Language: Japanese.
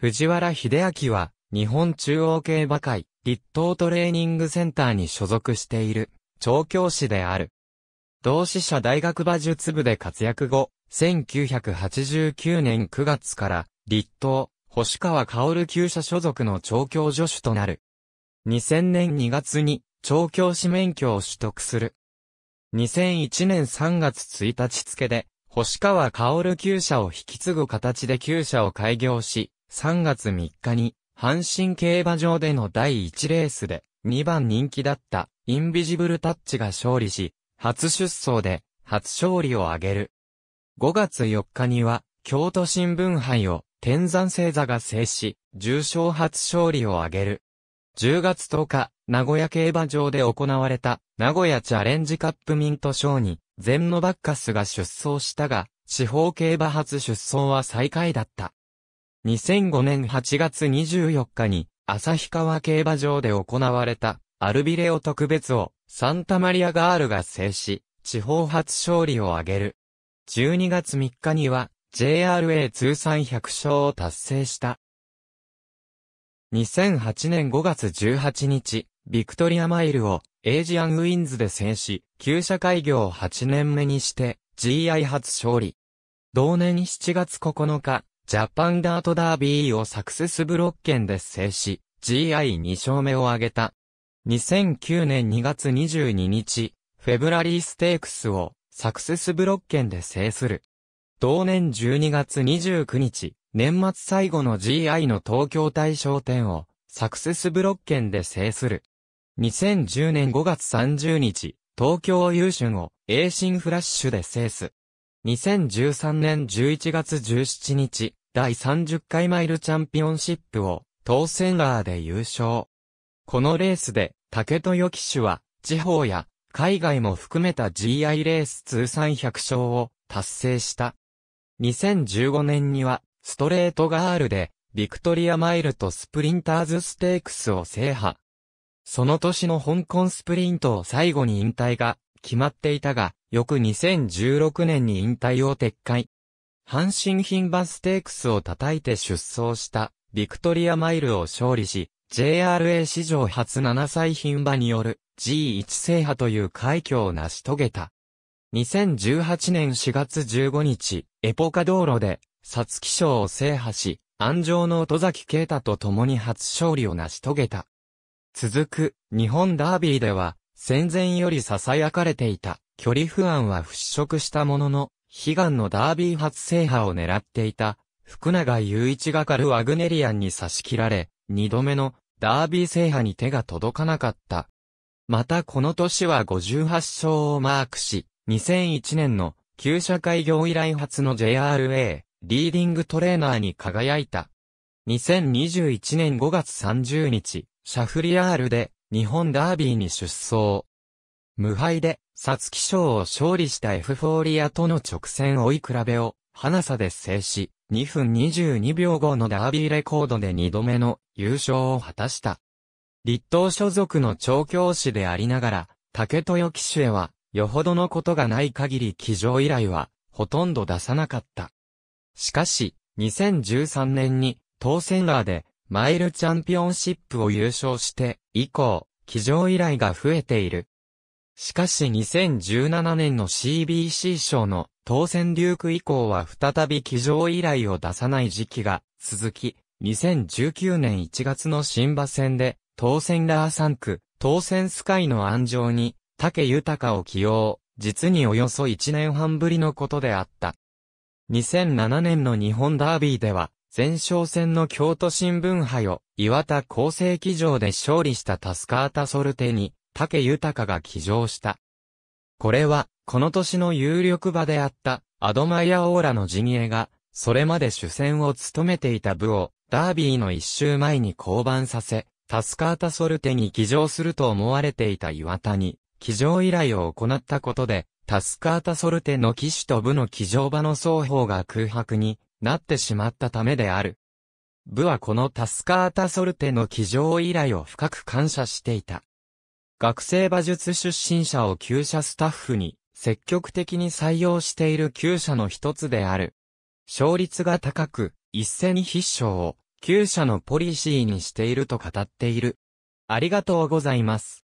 藤原秀明は、日本中央競馬会、立東トレーニングセンターに所属している、調教師である。同志社大学馬術部で活躍後、1989年9月から、立東、星川薫厩社所属の調教助手となる。2000年2月に、調教師免許を取得する。2001年3月1日付で、星川薫厩社を引き継ぐ形で旧社を開業し、3月3日に、阪神競馬場での第1レースで、2番人気だった、インビジブルタッチが勝利し、初出走で、初勝利を挙げる。5月4日には、京都新聞杯を、天山星座が制し、重賞初勝利を挙げる。10月10日、名古屋競馬場で行われた、名古屋チャレンジカップミント賞に、ゼンノバッカスが出走したが、地方競馬初出走は最下位だった。2005年8月24日に、旭川競馬場で行われた、アルビレオ特別を、サンタマリアガールが制し、地方初勝利を挙げる。12月3日には、JRA 通算100勝を達成した。2008年5月18日、ビクトリアマイルをエイジアンウィンズで制し、旧社会業を8年目にして GI 初勝利。同年7月9日、ジャパンダートダービーをサクセスブロッケンで制し、GI2 勝目を挙げた。2009年2月22日、フェブラリーステークスをサクセスブロッケンで制する。同年12月29日、年末最後の GI の東京大賞典をサクセスブロッケンで制する。2010年5月30日、東京優春を栄新フラッシュで制す。2013年11月17日、第30回マイルチャンピオンシップを、当選ラーで優勝。このレースで、竹豊騎手は、地方や、海外も含めた GI レース通算100勝を、達成した。2015年には、ストレートガールで、ビクトリアマイルとスプリンターズステークスを制覇。その年の香港スプリントを最後に引退が決まっていたが、翌2016年に引退を撤回。阪神品馬ステークスを叩いて出走した、ビクトリアマイルを勝利し、JRA 史上初7歳品馬による G1 制覇という快挙を成し遂げた。2018年4月15日、エポカ道路で、サツキ賞を制覇し、安城の戸崎啓太と共に初勝利を成し遂げた。続く、日本ダービーでは、戦前より囁かれていた、距離不安は払拭したものの、悲願のダービー初制覇を狙っていた、福永雄一がカル・ワグネリアンに差し切られ、二度目のダービー制覇に手が届かなかった。またこの年は58勝をマークし、2001年の旧社会業以来初の JRA、リーディングトレーナーに輝いた。2021年5月30日、シャフリアールで日本ダービーに出走。無敗で、皐月賞を勝利したエフフォーリアとの直線追い比べを、花差で制し、2分22秒後のダービーレコードで2度目の優勝を果たした。立東所属の調教師でありながら、竹豊騎手へは、よほどのことがない限り騎乗依頼は、ほとんど出さなかった。しかし、2013年に、当選ラーで、マイルチャンピオンシップを優勝して、以降、騎乗依頼が増えている。しかし2017年の CBC 賞の当選リューク以降は再び騎乗依頼を出さない時期が続き、2019年1月の新馬戦で当選ラー3区、当選スカイの安城に竹豊を起用、実におよそ1年半ぶりのことであった。2007年の日本ダービーでは、前哨戦の京都新聞杯を岩田厚生騎乗で勝利したタスカータソルテに、竹豊が騎乗した。これは、この年の有力馬であった、アドマイアオーラの陣営が、それまで主戦を務めていた部を、ダービーの一周前に降板させ、タスカータソルテに騎乗すると思われていた岩田に、騎乗依頼を行ったことで、タスカータソルテの騎手と部の騎乗場の双方が空白になってしまったためである。部はこのタスカータソルテの騎乗依頼を深く感謝していた。学生馬術出身者を厩舎スタッフに積極的に採用している厩舎の一つである。勝率が高く、一戦必勝を厩舎のポリシーにしていると語っている。ありがとうございます。